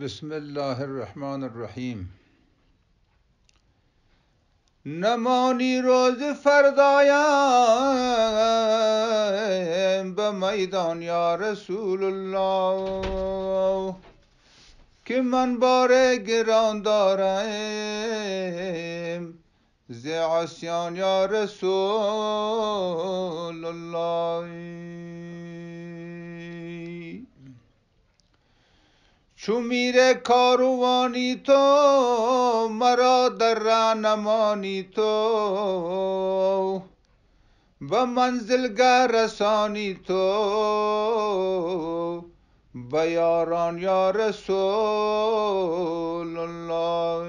بسم اللہ الرحمن الرحیم نمانی روز فردایا میدان یا رسول لاؤ کمن بارے گردار رائے زیاسان یا رسول ل چو میره کاروانی تو مرا در رانمانی تو به منزلگه رسانی تو به یاران یا رسول الله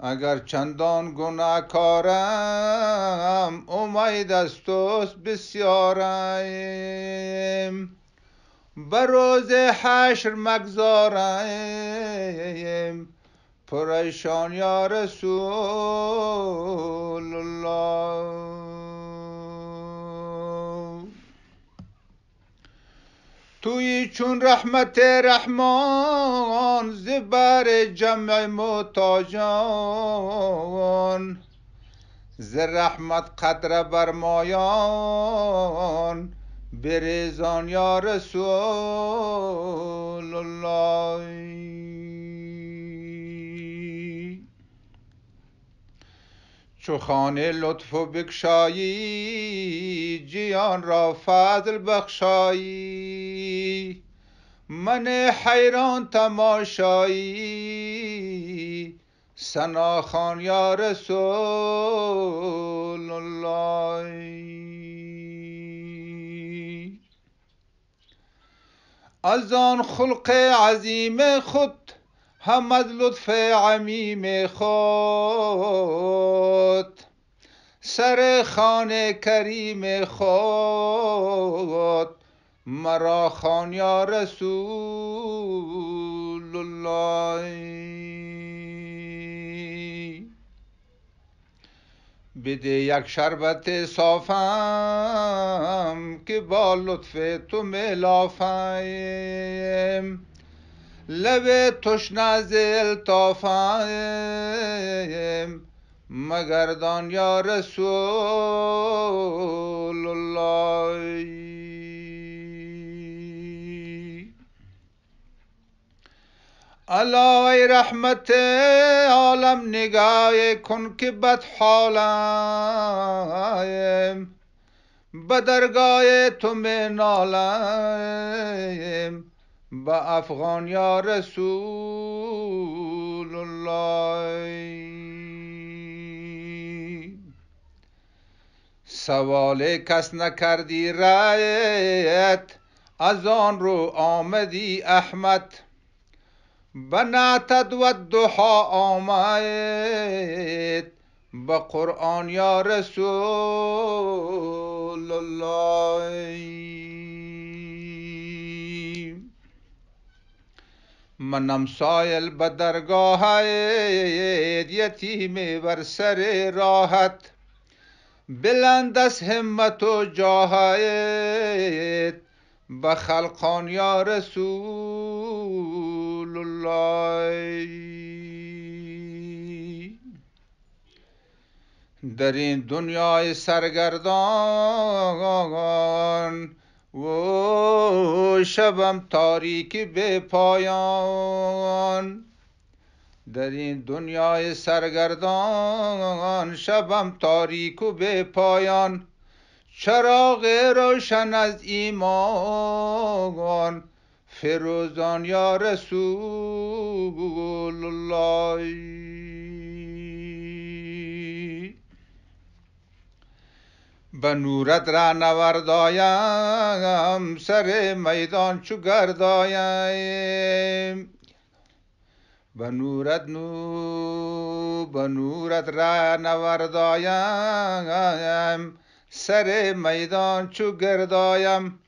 اگر چندان کارم امید از توست بسیارم به روز حشر مگذارم پریشان یا رسول الله توی چون رحمت رحمان زبر جمع متاجان ز رحمت قدر برمایان بریزان یا رسول الله چو خانه لطف و بگشایی جیان را فضل بخشایی من حیران تماشایی سناخان یا رسول الله از آن خلق عظیم خود هم از لطف عمیم خود سر خان کریم خود مرا خان یا رسول الله بده یک شربت صافم که با لطف تو ملافم لب توش نازل الطافم مگردان یا رسول الله الا رحمت عالم نگاه کن که بد حالم بدرگاه تو می نالم به افغان یا رسول الله سوال کس نکردی رایت از آن رو آمدی احمد بناتد و دحا آمد به قرآن یا رسول الله منم سایل به درگاه یتیم بر سر راحت بلند از همت و جاهایت به خلقان یا رسول الله در این دنیای سرگردان و شبم تاریکی به پایان در این دنیای سرگردان شبم تاریک و به پایان چراغ روشن از ایمان فروزان یا رسول الله به نورت نوردایم سر میدان چو گردایم بنورت به نو به نورت سر میدان چو گردایم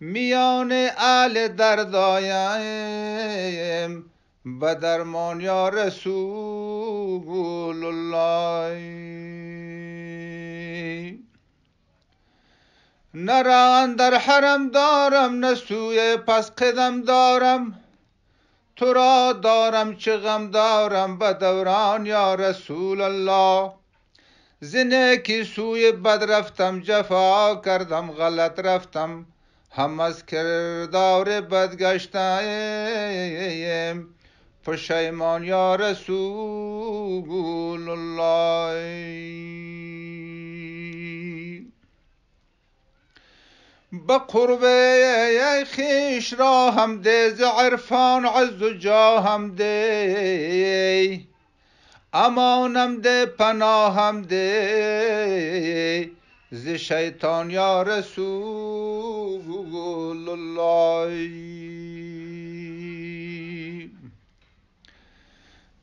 میان اهل دردایم به درمان یا رسول الله نران در حرم دارم نه سوی پس قدم دارم تو را دارم چه غم دارم به دوران یا رسول الله زنه کی سوی بد رفتم جفا کردم غلط رفتم هم از کردار بد گشتم پشیمان یا رسول الله به قربه خیش را هم ده ز عرفان عز و جا هم ده امانم ده پناهم ده ز شیطان یا رسول الله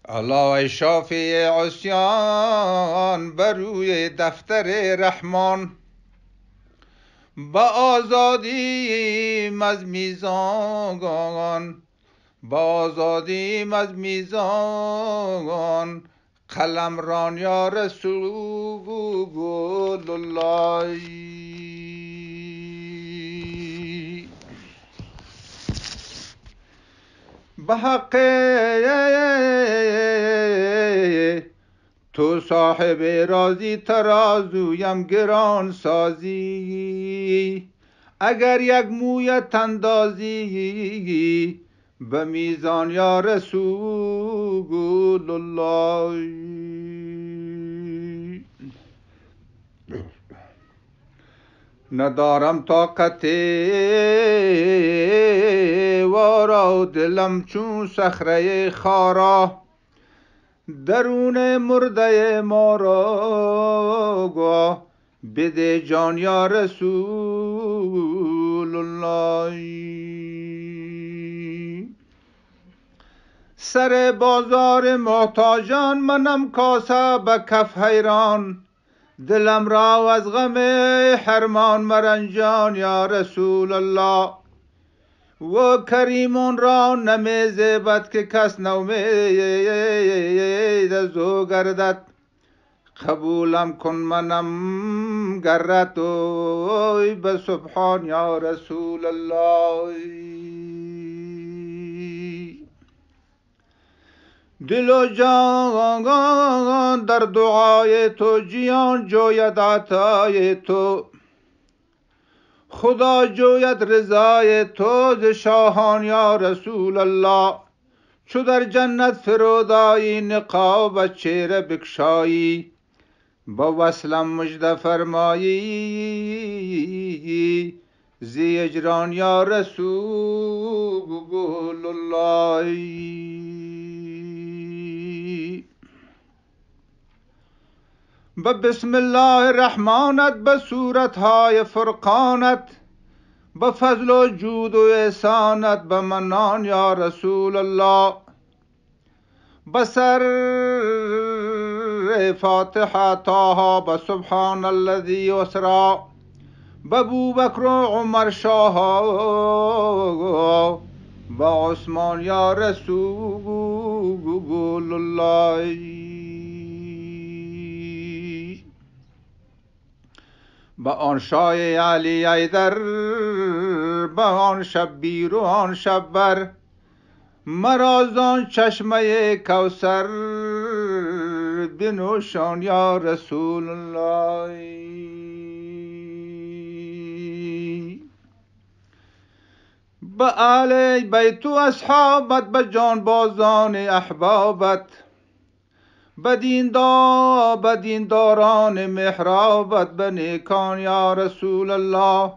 الله شافی عصیان بر روی دفتر رحمان با آزادی از میزان با آزادی از میزان قلم ران یا رسول الله به حق تو صاحب رازی ترازویم گران سازی اگر یک موی تندازی به میزان یا رسول الله ندارم طاقت وارا و دلم چون صخره خارا درون مرده ما بده جان یا رسول الله سر بازار محتاجان منم کاسه به کف حیران دلم را از غم حرمان مرنجان یا رسول الله و کریمون را نمی زیبت که کس نومید دزو گردد خبولم کن منم گرتوی به سبحان یا رسول الله دل و جان در دعای تو جیان جوید عطای تو خدا جوید رضای تو ز شاهان یا رسول الله چو در جنت فرودایی نقاب چهره بکشایی با وصلم مجد فرمایی زی اجران یا رسول الله با بسم الله رحمانت به صورتهای فرقانت به فضل و جود و احسانت به منان یا رسول الله بسر سوره فاتحه تاها با سبحان الذي اسرا ببو بکر عمر شاه با عثمان یا رسول الله به آن شای علی ایدر به آن شبیر و آن شبر مرازان چشمه کوسر بنوشان یا رسول الله به اهل بیت اصحابت به جان بازان احبابت به دیندار به دینداران محرابت به نیکان یا رسول الله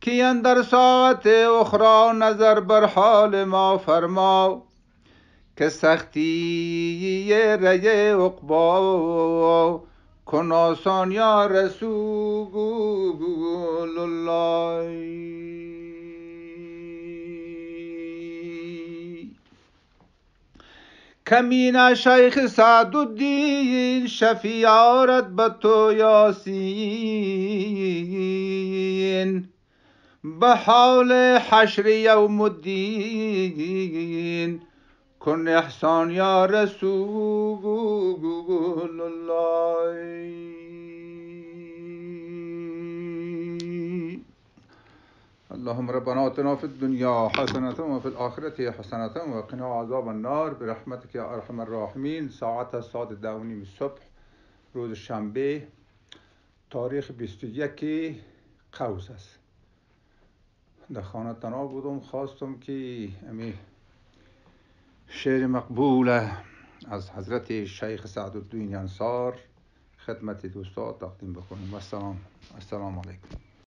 که اندر ساعت اخرا نظر بر حال ما فرماو که سختی ری اقبا کناسان یا رسول الله کمینه شیخ سعد الدین شفیع آرد به تو یاسین به حال حشر یوم الدین کن احسان یا رسول الله اللهم ربنا آتنا في الدنيا حسنة وفي الآخرة حسنة وقنا عذاب النار برحمتك يا أرحم الراحمین ساعت ساعت ده صبح روز شنبه تاریخ 21 قوس است در خانه تنها بودم خواستم که امی شعر مقبول از حضرت شیخ سعد الدین انصار خدمت دوستان تقدیم بکنیم و السلام السلام علیکم